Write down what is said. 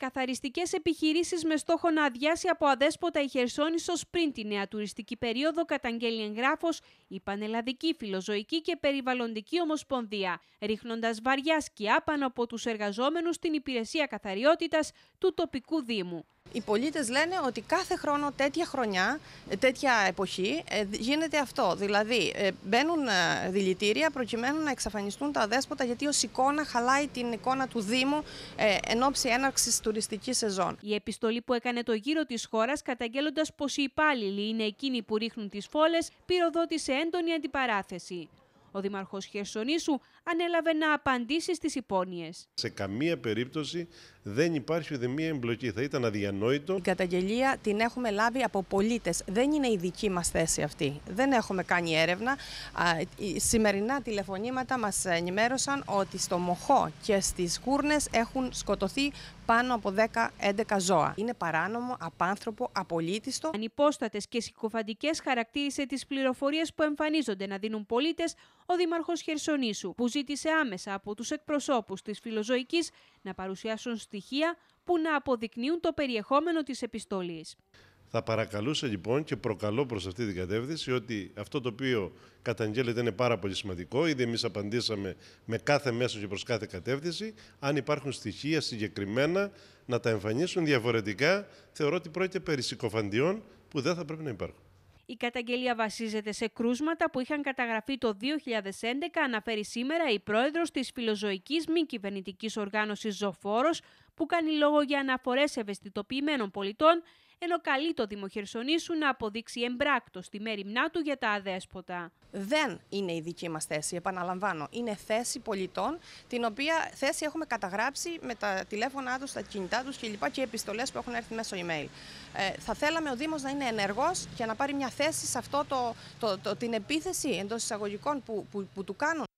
Καθαριστικές επιχειρήσεις με στόχο να αδειάσει από αδέσποτα η Χερσόνησος πριν τη νέα τουριστική περίοδο, καταγγέλει εγγράφος, η Πανελλαδική Φιλοζωική και Περιβαλλοντική Ομοσπονδία, ρίχνοντας βαριά σκιά πάνω από τους εργαζόμενους στην υπηρεσία καθαριότητας του τοπικού Δήμου. Οι πολίτες λένε ότι κάθε χρόνο τέτοια χρονιά, ε, τέτοια εποχή ε, γίνεται αυτό. Δηλαδή ε, μπαίνουν δηλητήρια προκειμένου να εξαφανιστούν τα αδέσποτα γιατί ως εικόνα χαλάει την εικόνα του Δήμου εν ώψη έναρξης του τουριστική σεζόν. Η επιστολή που έκανε το γύρο της χώρας, καταγγέλλοντας πως οι υπάλληλοι είναι εκείνοι που ρίχνουν τις φόλες, πυροδότησε έντονη αντιπαράθεση. Ο Δημάρχό Χερσονήσου ανέλαβε να απαντήσει στις υπόνοιες. Σε καμία περίπτωση δεν υπάρχει ούτε μία εμπλοκή. Θα ήταν αδιανόητο. Η καταγγελία την έχουμε λάβει από πολίτες. Δεν είναι η δική μας θέση αυτή. Δεν έχουμε κάνει έρευνα. Σημερινά τηλεφωνήματα μας ενημέρωσαν ότι στο Μοχό και στις κουρνε εχουν έχουν σκοτωθεί πάνω από 10-11 ζώα. Είναι παράνομο, απάνθρωπο, απολύτιστο. Ανυπόστατες και συκοφαντικές χαρακτήρισε τις πληροφορίες που εμφανίζονται να δίνουν πολίτες ο Δήμαρχος Χερσονήσου, που ζήτησε άμεσα από τους εκπροσώπους της Φιλοζωικής να παρουσιάσουν στοιχεία που να αποδεικνύουν το περιεχόμενο της επιστολής. Θα παρακαλούσα λοιπόν και προκαλώ προς αυτή την κατεύθυνση ότι αυτό το οποίο καταγγέλλεται είναι πάρα πολύ σημαντικό. Ήδη εμείς απαντήσαμε με κάθε μέσο και προς κάθε κατεύθυνση. Αν υπάρχουν στοιχεία συγκεκριμένα να τα εμφανίσουν διαφορετικά, θεωρώ ότι πρόκειται περί που δεν θα πρέπει να υπάρχουν. Η καταγγελία βασίζεται σε κρούσματα που είχαν καταγραφεί το 2011, αναφέρει σήμερα η πρόεδρος της φιλοζωικής μη κυβερνητικής οργάνωσης Ζωφόρος, που κάνει λόγο για αναφορές ευαισθητοποιημένων πολιτών ενώ καλεί το Δήμο Χερσονήσου να αποδείξει εμπράκτος τη μέρημνά του για τα αδέσποτα. Δεν είναι η δική μας θέση, επαναλαμβάνω. Είναι θέση πολιτών, την οποία θέση έχουμε καταγράψει με τα τηλέφωνά τους, τα κινητά τους κλπ. και οι επιστολές που έχουν έρθει μέσω email. Ε, θα θέλαμε ο Δήμος να είναι ενεργός και να πάρει μια θέση σε αυτό την επίθεση εντός εισαγωγικών που του κάνουν.